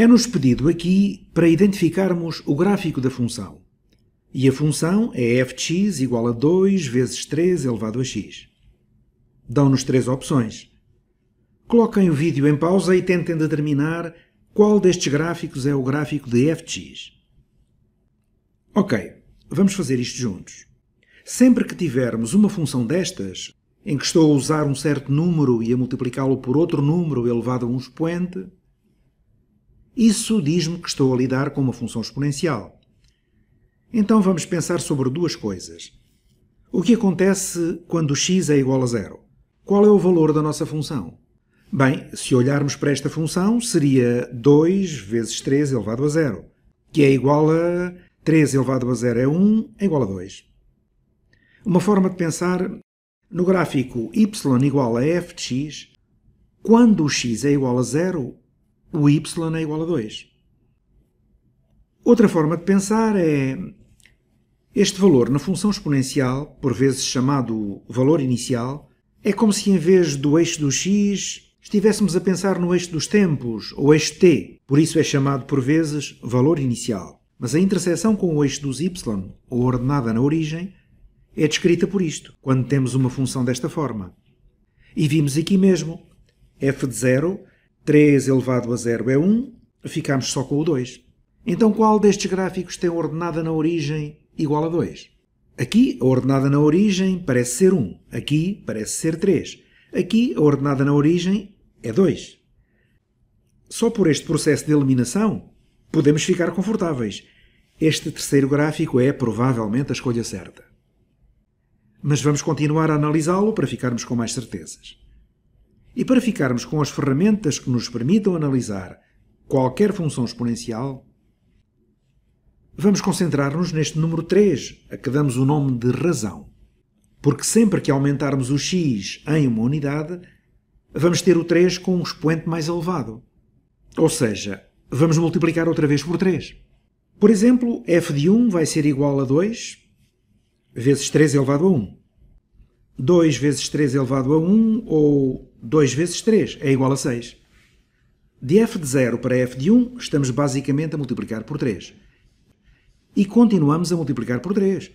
É-nos pedido aqui para identificarmos o gráfico da função. E a função é f de x igual a 2 vezes 3 elevado a x. Dão-nos três opções. Coloquem o vídeo em pausa e tentem determinar qual destes gráficos é o gráfico de f de x. Ok, vamos fazer isto juntos. Sempre que tivermos uma função destas, em que estou a usar um certo número e a multiplicá-lo por outro número elevado a um expoente, isso diz-me que estou a lidar com uma função exponencial. Então vamos pensar sobre duas coisas. O que acontece quando x é igual a zero? Qual é o valor da nossa função? Bem, se olharmos para esta função, seria 2 vezes 3 elevado a zero, que é igual a 3 elevado a zero é 1, é igual a 2. Uma forma de pensar no gráfico y igual a f de x, quando o x é igual a zero, o y é igual a 2. Outra forma de pensar é este valor na função exponencial, por vezes chamado valor inicial, é como se em vez do eixo do x estivéssemos a pensar no eixo dos tempos, ou eixo t, por isso é chamado por vezes valor inicial. Mas a interseção com o eixo dos y, ou ordenada na origem, é descrita por isto, quando temos uma função desta forma. E vimos aqui mesmo, f de zero 3 elevado a 0 é 1, ficamos só com o 2. Então qual destes gráficos tem ordenada na origem igual a 2? Aqui a ordenada na origem parece ser 1, aqui parece ser 3. Aqui a ordenada na origem é 2. Só por este processo de eliminação podemos ficar confortáveis. Este terceiro gráfico é provavelmente a escolha certa. Mas vamos continuar a analisá-lo para ficarmos com mais certezas. E para ficarmos com as ferramentas que nos permitam analisar qualquer função exponencial, vamos concentrar-nos neste número 3, a que damos o nome de razão. Porque sempre que aumentarmos o x em uma unidade, vamos ter o 3 com um expoente mais elevado. Ou seja, vamos multiplicar outra vez por 3. Por exemplo, f de 1 vai ser igual a 2 vezes 3 elevado a 1. 2 vezes 3 elevado a 1, ou 2 vezes 3 é igual a 6. De f de 0 para f de 1, estamos basicamente a multiplicar por 3. E continuamos a multiplicar por 3.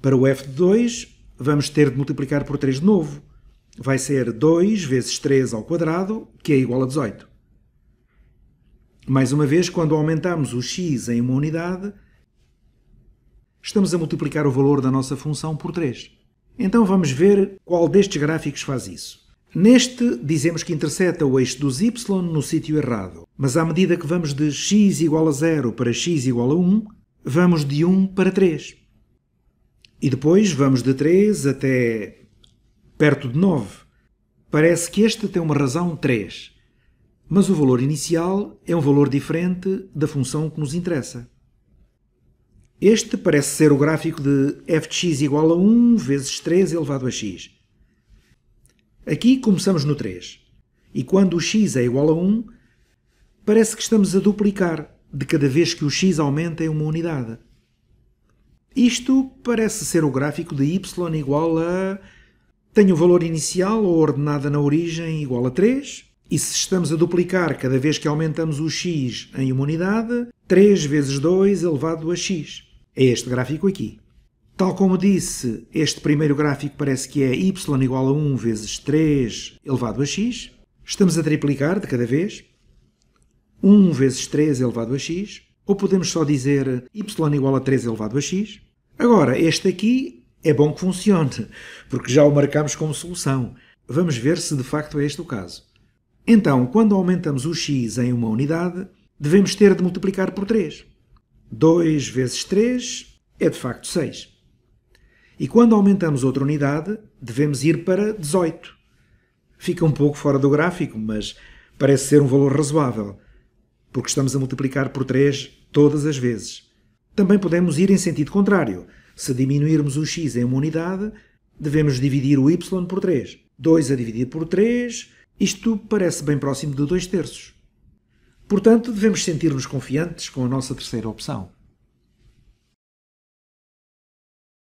Para o f de 2, vamos ter de multiplicar por 3 de novo. Vai ser 2 vezes 3 ao quadrado, que é igual a 18. Mais uma vez, quando aumentamos o x em uma unidade, estamos a multiplicar o valor da nossa função por 3. Então vamos ver qual destes gráficos faz isso. Neste, dizemos que interseta o eixo dos y no sítio errado, mas à medida que vamos de x igual a 0 para x igual a 1, vamos de 1 para 3. E depois vamos de 3 até perto de 9. Parece que este tem uma razão 3, mas o valor inicial é um valor diferente da função que nos interessa. Este parece ser o gráfico de f de x igual a 1 vezes 3 elevado a x. Aqui começamos no 3. E quando o x é igual a 1, parece que estamos a duplicar de cada vez que o x aumenta em uma unidade. Isto parece ser o gráfico de y igual a. Tenho o valor inicial ou ordenada na origem igual a 3, e se estamos a duplicar cada vez que aumentamos o x em uma unidade, 3 vezes 2 elevado a x. É este gráfico aqui. Tal como disse, este primeiro gráfico parece que é y igual a 1 vezes 3 elevado a x. Estamos a triplicar de cada vez. 1 vezes 3 elevado a x. Ou podemos só dizer y igual a 3 elevado a x. Agora, este aqui é bom que funcione, porque já o marcamos como solução. Vamos ver se de facto é este o caso. Então, quando aumentamos o x em uma unidade, devemos ter de multiplicar por 3. 2 vezes 3 é de facto 6. E quando aumentamos outra unidade, devemos ir para 18. Fica um pouco fora do gráfico, mas parece ser um valor razoável, porque estamos a multiplicar por 3 todas as vezes. Também podemos ir em sentido contrário. Se diminuirmos o x em uma unidade, devemos dividir o y por 3. 2 a dividir por 3, isto parece bem próximo de 2 terços. Portanto, devemos sentir-nos confiantes com a nossa terceira opção.